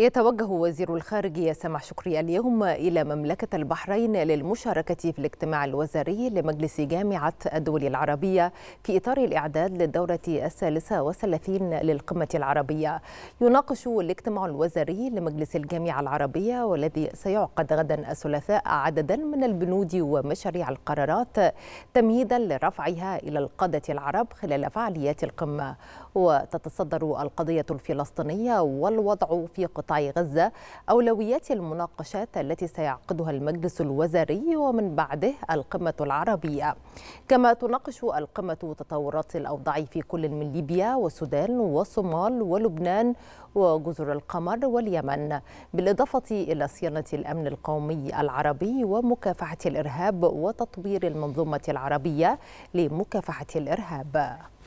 يتوجه وزير الخارجية سامح شكري اليوم إلى مملكة البحرين للمشاركة في الاجتماع الوزاري لمجلس جامعة الدول العربية في إطار الإعداد للدورة الثالثة والثلاثين للقمة العربية يناقش الاجتماع الوزاري لمجلس الجامعة العربية والذي سيعقد غدا الثلاثاء عددا من البنود ومشاريع القرارات تمهيدا لرفعها إلى القادة العرب خلال فعاليات القمة وتتصدر القضية الفلسطينية والوضع في قطاع قطاع غزة أولويات المناقشات التي سيعقدها المجلس الوزاري ومن بعده القمة العربية كما تناقش القمة تطورات الأوضاع في كل من ليبيا والسودان والصومال ولبنان وجزر القمر واليمن بالإضافة إلى صيانة الأمن القومي العربي ومكافحة الإرهاب وتطوير المنظومة العربية لمكافحة الإرهاب